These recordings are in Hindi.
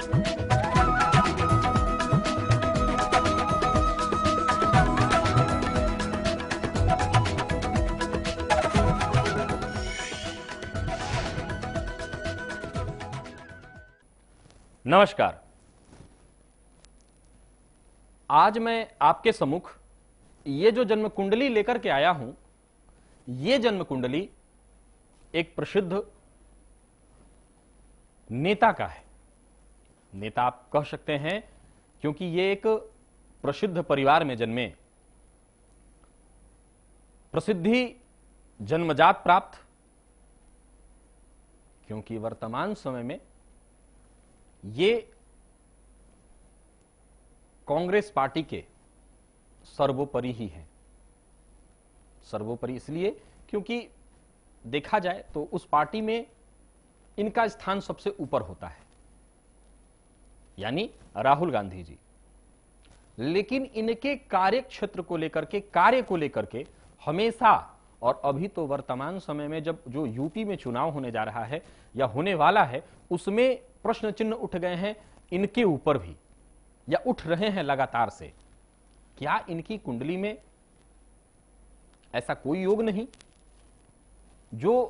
नमस्कार आज मैं आपके सम्मुख ये जो जन्म कुंडली लेकर के आया हूं ये जन्म कुंडली एक प्रसिद्ध नेता का है नेता आप कह सकते हैं क्योंकि ये एक प्रसिद्ध परिवार में जन्मे प्रसिद्धि जन्मजात प्राप्त क्योंकि वर्तमान समय में ये कांग्रेस पार्टी के सर्वोपरि ही हैं सर्वोपरि इसलिए क्योंकि देखा जाए तो उस पार्टी में इनका स्थान सबसे ऊपर होता है यानी राहुल गांधी जी लेकिन इनके कार्य क्षेत्र को लेकर के कार्य को लेकर के हमेशा और अभी तो वर्तमान समय में जब जो यूपी में चुनाव होने जा रहा है या होने वाला है उसमें प्रश्न चिन्ह उठ गए हैं इनके ऊपर भी या उठ रहे हैं लगातार से क्या इनकी कुंडली में ऐसा कोई योग नहीं जो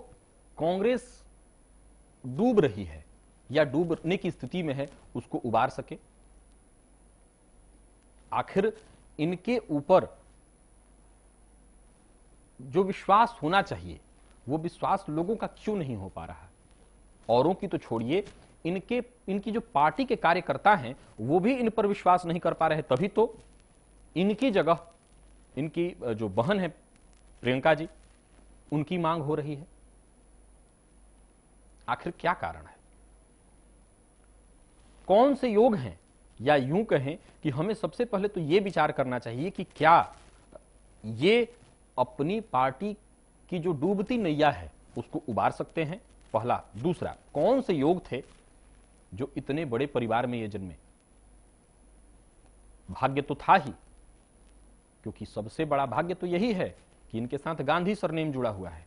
कांग्रेस डूब रही है या डूबने की स्थिति में है उसको उबार सके आखिर इनके ऊपर जो विश्वास होना चाहिए वो विश्वास लोगों का क्यों नहीं हो पा रहा औरों की तो छोड़िए इनके इनकी जो पार्टी के कार्यकर्ता हैं वो भी इन पर विश्वास नहीं कर पा रहे तभी तो इनकी जगह इनकी जो बहन है प्रियंका जी उनकी मांग हो रही है आखिर क्या कारण है कौन से योग हैं या यूं कहें कि हमें सबसे पहले तो ये विचार करना चाहिए कि क्या ये अपनी पार्टी की जो डूबती नैया है उसको उबार सकते हैं पहला दूसरा कौन से योग थे जो इतने बड़े परिवार में ये जन्मे भाग्य तो था ही क्योंकि सबसे बड़ा भाग्य तो यही है कि इनके साथ गांधी सरनेम जुड़ा हुआ है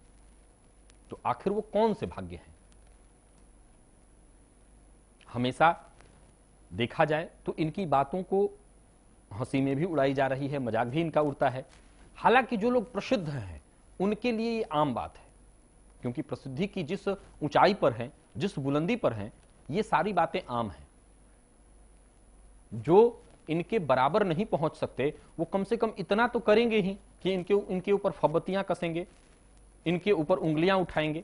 तो आखिर वो कौन से भाग्य हैं हमेशा देखा जाए तो इनकी बातों को हंसी में भी उड़ाई जा रही है मजाक भी इनका उड़ता है हालांकि जो लोग प्रसिद्ध हैं उनके लिए ये आम बात है क्योंकि प्रसिद्धि की जिस ऊंचाई पर है जिस बुलंदी पर है ये सारी बातें आम हैं जो इनके बराबर नहीं पहुंच सकते वो कम से कम इतना तो करेंगे ही कि इनके इनके ऊपर फबतियां कसेंगे इनके ऊपर उंगलियां उठाएंगे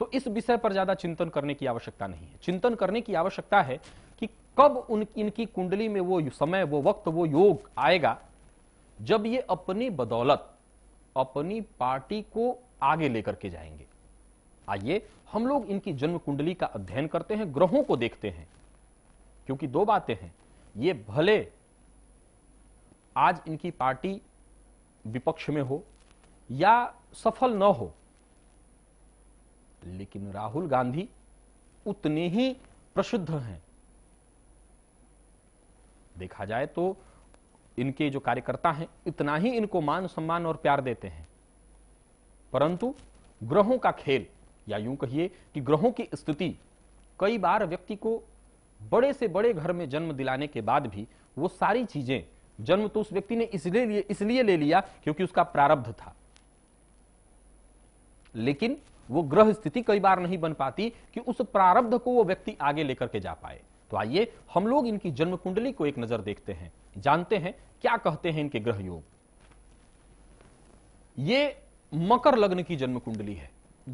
सो तो इस विषय पर ज्यादा चिंतन करने की आवश्यकता नहीं है चिंतन करने की आवश्यकता है कि कब उन इनकी कुंडली में वो समय वो वक्त वो योग आएगा जब ये अपनी बदौलत अपनी पार्टी को आगे लेकर के जाएंगे आइए हम लोग इनकी जन्म कुंडली का अध्ययन करते हैं ग्रहों को देखते हैं क्योंकि दो बातें हैं ये भले आज इनकी पार्टी विपक्ष में हो या सफल न हो लेकिन राहुल गांधी उतने ही प्रसिद्ध हैं देखा जाए तो इनके जो कार्यकर्ता हैं इतना ही इनको मान सम्मान और प्यार देते हैं परंतु ग्रहों का खेल या यूं कहिए कि ग्रहों की स्थिति कई बार व्यक्ति को बड़े से बड़े घर में जन्म दिलाने के बाद भी वो सारी चीजें जन्म तो उस व्यक्ति ने इसलिए इसलिए ले लिया क्योंकि उसका प्रारब्ध था लेकिन वो ग्रह स्थिति कई बार नहीं बन पाती कि उस प्रारब्ध को वो व्यक्ति आगे लेकर के जा पाए तो आइए हम लोग इनकी जन्म कुंडली को एक नजर देखते हैं जानते हैं क्या कहते हैं इनके ग्रह योग ये मकर लग्न की जन्म कुंडली है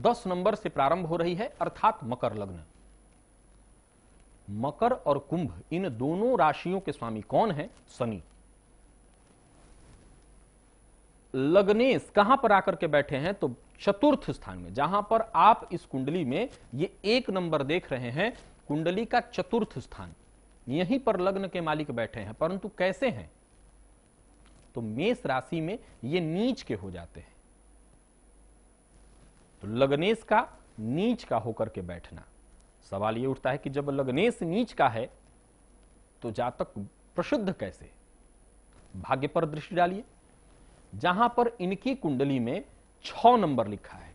दस नंबर से प्रारंभ हो रही है अर्थात मकर लग्न मकर और कुंभ इन दोनों राशियों के स्वामी कौन है शनि लग्नेश कहां पर आकर के बैठे हैं तो चतुर्थ स्थान में जहां पर आप इस कुंडली में ये एक नंबर देख रहे हैं कुंडली का चतुर्थ स्थान यहीं पर लग्न के मालिक बैठे हैं परंतु कैसे हैं तो मेष राशि में ये नीच के हो जाते हैं तो लग्नेश का नीच का होकर के बैठना सवाल ये उठता है कि जब लग्नेश नीच का है तो जातक प्रसिद्ध कैसे भाग्य पर दृष्टि डालिए जहां पर इनकी कुंडली में छ नंबर लिखा है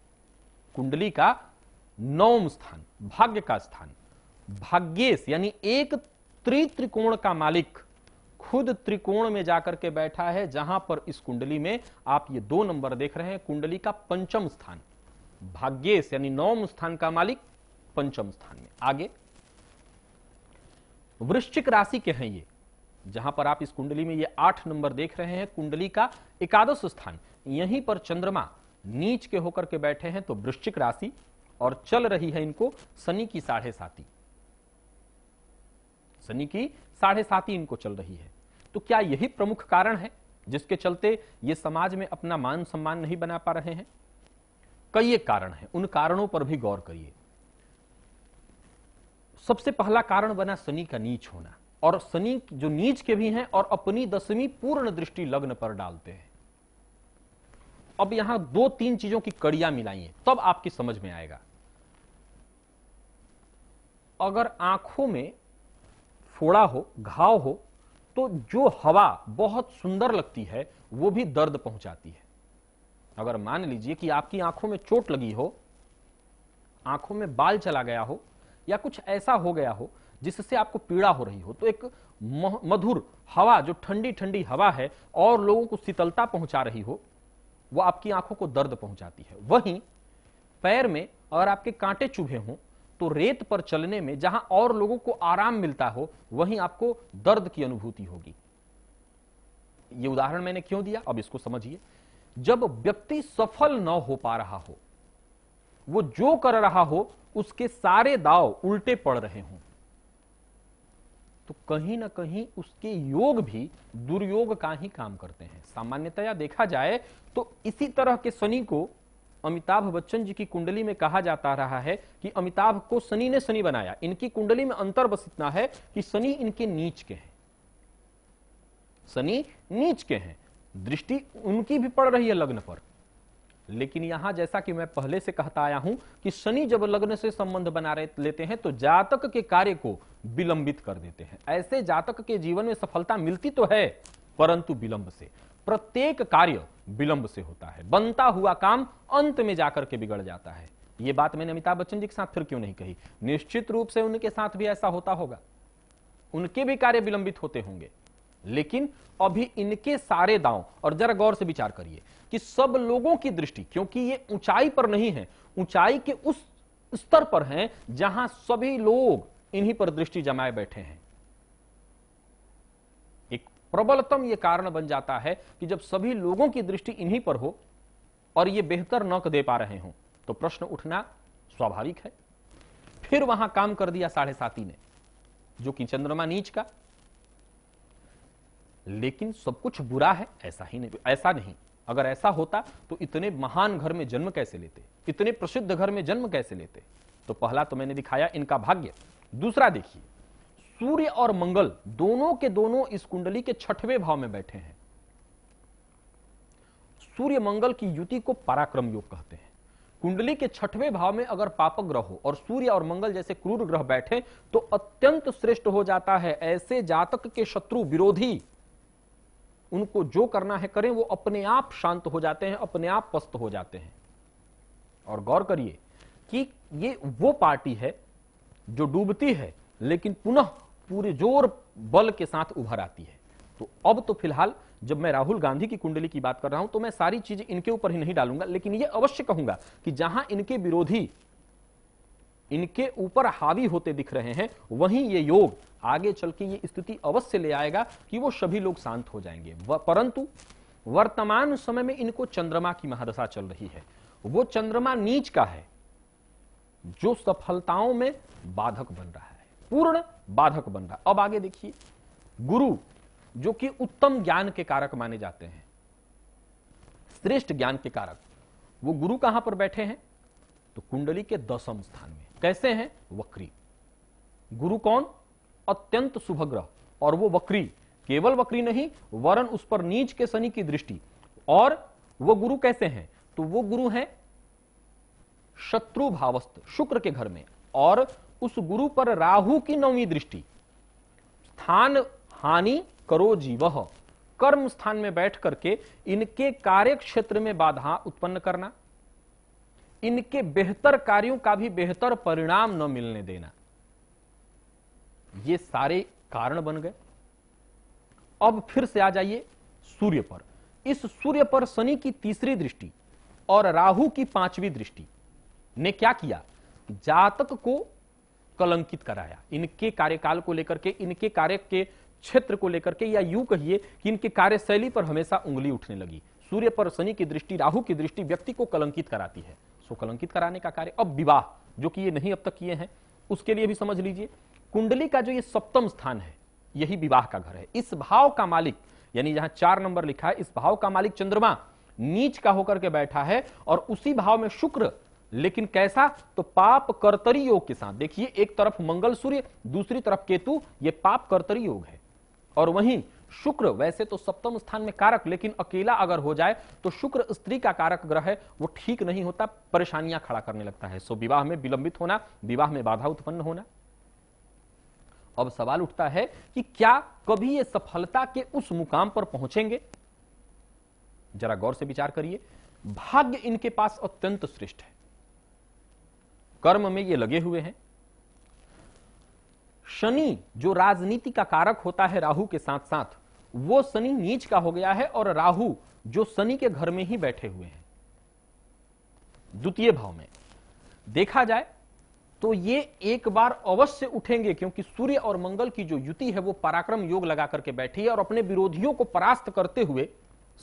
कुंडली का नौम स्थान भाग्य का स्थान भाग्येश यानी एक त्रित्रिकोण का मालिक खुद त्रिकोण में जाकर के बैठा है जहां पर इस कुंडली में आप ये दो नंबर देख रहे हैं कुंडली का पंचम स्थान भाग्येश यानी नौम स्थान का मालिक पंचम स्थान में आगे वृश्चिक राशि के हैं ये जहां पर आप इस कुंडली में ये आठ नंबर देख रहे हैं कुंडली का एकादश स्थान यहीं पर चंद्रमा नीच के होकर के बैठे हैं तो वृश्चिक राशि और चल रही है इनको शनि की साढ़े साथी शनि की साढ़े साथी इनको चल रही है तो क्या यही प्रमुख कारण है जिसके चलते ये समाज में अपना मान सम्मान नहीं बना पा रहे हैं कई एक कारण है उन कारणों पर भी गौर करिए सबसे पहला कारण बना शनि का नीच होना और शनि जो नीच के भी हैं और अपनी दसवीं पूर्ण दृष्टि लग्न पर डालते हैं अब यहां दो तीन चीजों की कड़ियां मिलाइए तब आपकी समझ में आएगा अगर आंखों में फोड़ा हो घाव हो तो जो हवा बहुत सुंदर लगती है वो भी दर्द पहुंचाती है अगर मान लीजिए कि आपकी आंखों में चोट लगी हो आंखों में बाल चला गया हो या कुछ ऐसा हो गया हो जिससे आपको पीड़ा हो रही हो तो एक मधुर हवा जो ठंडी ठंडी हवा है और लोगों को शीतलता पहुंचा रही हो वो आपकी आंखों को दर्द पहुंचाती है वहीं पैर में अगर आपके कांटे चुभे हों तो रेत पर चलने में जहां और लोगों को आराम मिलता हो वहीं आपको दर्द की अनुभूति होगी ये उदाहरण मैंने क्यों दिया अब इसको समझिए जब व्यक्ति सफल न हो पा रहा हो वो जो कर रहा हो उसके सारे दाव उल्टे पड़ रहे हों तो कहीं ना कहीं उसके योग भी दुर्योग का ही काम करते हैं सामान्यतया देखा जाए तो इसी तरह के शनि को अमिताभ बच्चन जी की कुंडली में कहा जाता रहा है कि अमिताभ को शनि ने शनि बनाया इनकी कुंडली में अंतर बस इतना है कि शनि इनके नीच के हैं शनि नीच के हैं दृष्टि उनकी भी पड़ रही है लग्न पर लेकिन यहां जैसा कि मैं पहले से कहता आया हूं कि शनि जब लग्न से संबंध बना लेते हैं तो जातक के कार्य को विलंबित कर देते हैं ऐसे जातक के जीवन में सफलता मिलती तो है परंतु विलंब से प्रत्येक कार्य विलंब से होता है बनता हुआ काम अंत में जाकर के बिगड़ जाता है यह बात मैंने अमिताभ बच्चन जी के साथ फिर क्यों नहीं कही निश्चित रूप से उनके साथ भी ऐसा होता होगा उनके भी कार्य विलंबित होते होंगे लेकिन अभी इनके सारे दांव और जरा गौर से विचार करिए कि सब लोगों की दृष्टि क्योंकि ये ऊंचाई पर नहीं है ऊंचाई के उस स्तर पर हैं जहां सभी लोग इन्हीं पर दृष्टि जमाए बैठे हैं एक प्रबलतम यह कारण बन जाता है कि जब सभी लोगों की दृष्टि इन्हीं पर हो और ये बेहतर नक दे पा रहे हो तो प्रश्न उठना स्वाभाविक है फिर वहां काम कर दिया साढ़े साथी ने जो कि चंद्रमा नीच का लेकिन सब कुछ बुरा है ऐसा ही नहीं ऐसा नहीं अगर ऐसा होता तो इतने महान घर में जन्म कैसे लेते इतने प्रसिद्ध घर में जन्म कैसे लेते तो पहला तो मैंने दिखाया इनका भाग्य दूसरा देखिए सूर्य और मंगल दोनों के दोनों इस कुंडली के छठवें भाव में बैठे हैं सूर्य मंगल की युति को पराक्रम योग कहते हैं कुंडली के छठवें भाव में अगर पापक ग्रह हो और सूर्य और मंगल जैसे क्रूर ग्रह बैठे तो अत्यंत श्रेष्ठ हो जाता है ऐसे जातक के शत्रु विरोधी उनको जो करना है करें वो अपने आप शांत हो जाते हैं अपने आप पस्त हो जाते हैं और गौर करिए कि ये वो पार्टी है जो डूबती है लेकिन पुनः पूरे जोर बल के साथ उभर आती है तो अब तो फिलहाल जब मैं राहुल गांधी की कुंडली की बात कर रहा हूं तो मैं सारी चीजें इनके ऊपर ही नहीं डालूंगा लेकिन यह अवश्य कहूंगा कि जहां इनके विरोधी इनके ऊपर हावी होते दिख रहे हैं वहीं ये योग आगे चल के ये स्थिति अवश्य ले आएगा कि वो सभी लोग शांत हो जाएंगे परंतु वर्तमान समय में इनको चंद्रमा की महादशा चल रही है वो चंद्रमा नीच का है जो सफलताओं में बाधक बन रहा है पूर्ण बाधक बन रहा है अब आगे देखिए गुरु जो कि उत्तम ज्ञान के कारक माने जाते हैं श्रेष्ठ ज्ञान के कारक वो गुरु कहां पर बैठे हैं तो कुंडली के दसम स्थान में कैसे हैं वक्री गुरु कौन अत्यंत सुभग्रह और वो वक्री केवल वक्री नहीं वरन उस पर नीच के शनि की दृष्टि और वो गुरु कैसे हैं तो वो गुरु हैं शत्रु भावस्थ शुक्र के घर में और उस गुरु पर राहु की नौवीं दृष्टि स्थान हानि करो जीव कर्म स्थान में बैठ करके इनके कार्य क्षेत्र में बाधा उत्पन्न करना इनके बेहतर कार्यों का भी बेहतर परिणाम न मिलने देना ये सारे कारण बन गए अब फिर से आ जाइए सूर्य पर इस सूर्य पर शनि की तीसरी दृष्टि और राहु की पांचवी दृष्टि ने क्या किया जातक को कलंकित कराया इनके कार्यकाल को लेकर के इनके कार्य के क्षेत्र को लेकर के या यूं कहिए कि इनके कार्यशैली पर हमेशा उंगली उठने लगी सूर्य पर शनि की दृष्टि राहु की दृष्टि व्यक्ति को कलंकित कराती है उसको कलंकित कराने का कार्य अब विवाह जो कि ये नहीं अब तक किए हैं उसके लिए भी समझ लीजिए कुंडली का जो ये सप्तम स्थान है यही विवाह का घर है इस भाव का मालिक यानी जहां चार नंबर लिखा है इस भाव का मालिक चंद्रमा नीच का होकर के बैठा है और उसी भाव में शुक्र लेकिन कैसा तो पाप कर्तरी योग के साथ देखिए एक तरफ मंगल सूर्य दूसरी तरफ केतु ये पाप कर्तरी योग है और वहीं शुक्र वैसे तो सप्तम स्थान में कारक लेकिन अकेला अगर हो जाए तो शुक्र स्त्री का कारक ग्रह है वो ठीक नहीं होता परेशानियां खड़ा करने लगता है सो विवाह में विलंबित होना विवाह में बाधा उत्पन्न होना अब सवाल उठता है कि क्या कभी ये सफलता के उस मुकाम पर पहुंचेंगे जरा गौर से विचार करिए भाग्य इनके पास अत्यंत श्रेष्ठ है कर्म में ये लगे हुए हैं शनि जो राजनीति का कारक होता है राहु के साथ साथ वो शनि नीच का हो गया है और राहु जो शनि के घर में ही बैठे हुए हैं द्वितीय भाव में देखा जाए तो ये एक बार अवश्य उठेंगे क्योंकि सूर्य और मंगल की जो युति है वो पराक्रम योग लगा करके बैठी है और अपने विरोधियों को परास्त करते हुए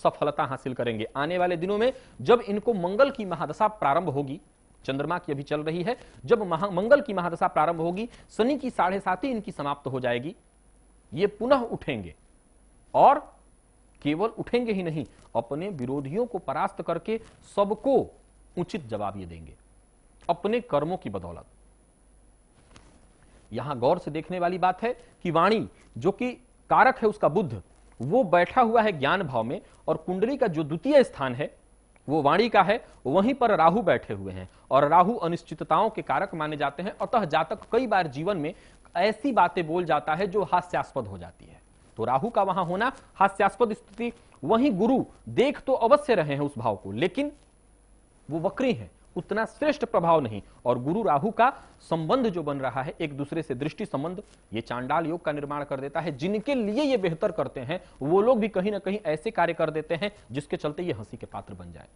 सफलता हासिल करेंगे आने वाले दिनों में जब इनको मंगल की महादशा प्रारंभ होगी चंद्रमा की अभी चल रही है जब मंगल की महादशा प्रारंभ होगी शनि की साढ़े ही इनकी समाप्त हो जाएगी ये पुनः उठेंगे और केवल उठेंगे ही नहीं अपने विरोधियों को परास्त करके सबको उचित जवाब ये देंगे अपने कर्मों की बदौलत यहां गौर से देखने वाली बात है कि वाणी जो कि कारक है उसका बुद्ध वो बैठा हुआ है ज्ञान भाव में और कुंडली का जो द्वितीय स्थान है वो वाणी का है वहीं पर राहु बैठे हुए हैं और राहु अनिश्चितताओं के कारक माने जाते हैं अतः जातक कई बार जीवन में ऐसी बातें बोल जाता है जो हास्यास्पद हो जाती है तो राहु का वहां होना हास्यास्पद स्थिति वहीं गुरु देख तो अवश्य रहे हैं उस भाव को लेकिन वो वक्री है उतना श्रेष्ठ प्रभाव नहीं और गुरु राहु का संबंध जो बन रहा है एक दूसरे से दृष्टि संबंध ये चांडाल योग का निर्माण कर देता है जिनके लिए ये बेहतर करते हैं वो लोग भी कहीं ना कहीं ऐसे कार्य कर देते हैं जिसके चलते ये हंसी के पात्र बन जाए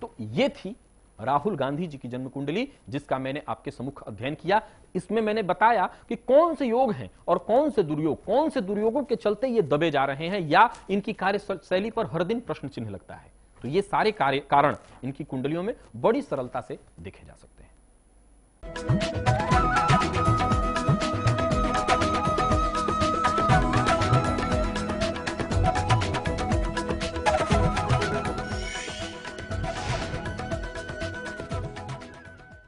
तो ये थी राहुल गांधी जी की जन्म कुंडली जिसका मैंने आपके सम्मुख अध्ययन किया इसमें मैंने बताया कि कौन से योग हैं और कौन से दुर्योग कौन से दुर्योगों के चलते ये दबे जा रहे हैं या इनकी कार्यशैली पर हर दिन प्रश्न चिन्ह लगता है तो ये सारे कार्य कारण इनकी कुंडलियों में बड़ी सरलता से देखे जा सकते हैं